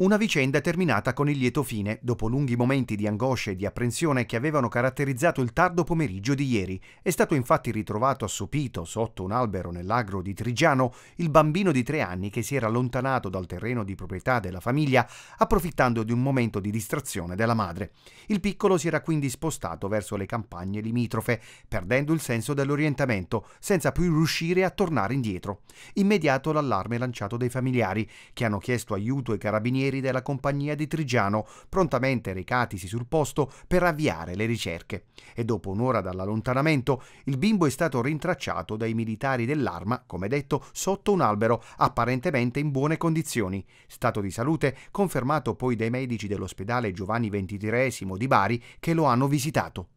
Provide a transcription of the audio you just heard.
Una vicenda terminata con il lieto fine, dopo lunghi momenti di angoscia e di apprensione che avevano caratterizzato il tardo pomeriggio di ieri. È stato infatti ritrovato assopito sotto un albero nell'agro di Trigiano il bambino di tre anni che si era allontanato dal terreno di proprietà della famiglia approfittando di un momento di distrazione della madre. Il piccolo si era quindi spostato verso le campagne limitrofe, perdendo il senso dell'orientamento, senza più riuscire a tornare indietro. Immediato l'allarme lanciato dai familiari, che hanno chiesto aiuto ai carabinieri carabinieri della compagnia di Trigiano, prontamente recatisi sul posto per avviare le ricerche. E dopo un'ora dall'allontanamento, il bimbo è stato rintracciato dai militari dell'arma, come detto, sotto un albero, apparentemente in buone condizioni. Stato di salute confermato poi dai medici dell'ospedale Giovanni XXIII di Bari che lo hanno visitato.